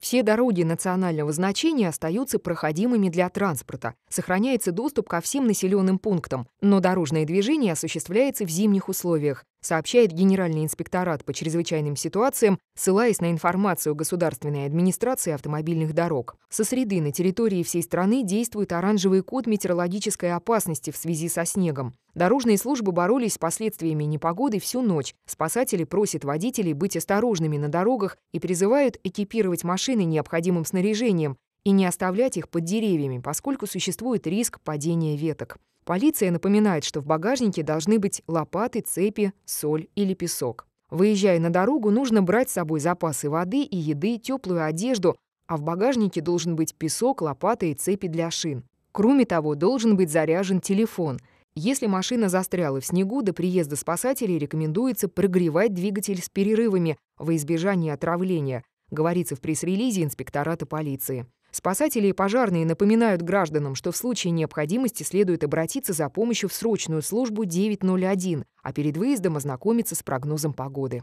Все дороги национального значения остаются проходимыми для транспорта. Сохраняется доступ ко всем населенным пунктам, но дорожное движение осуществляется в зимних условиях, сообщает Генеральный инспекторат по чрезвычайным ситуациям, ссылаясь на информацию Государственной администрации автомобильных дорог. Со среды на территории всей страны действует оранжевый код метеорологической опасности в связи со снегом. Дорожные службы боролись с последствиями непогоды всю ночь. Спасатели просят водителей быть осторожными на дорогах и призывают экипировать машины машины необходимым снаряжением и не оставлять их под деревьями, поскольку существует риск падения веток. Полиция напоминает, что в багажнике должны быть лопаты, цепи, соль или песок. Выезжая на дорогу, нужно брать с собой запасы воды и еды, теплую одежду, а в багажнике должен быть песок, лопаты и цепи для шин. Кроме того, должен быть заряжен телефон. Если машина застряла в снегу, до приезда спасателей рекомендуется прогревать двигатель с перерывами во избежание отравления говорится в пресс-релизе инспектората полиции. Спасатели и пожарные напоминают гражданам, что в случае необходимости следует обратиться за помощью в срочную службу 901, а перед выездом ознакомиться с прогнозом погоды.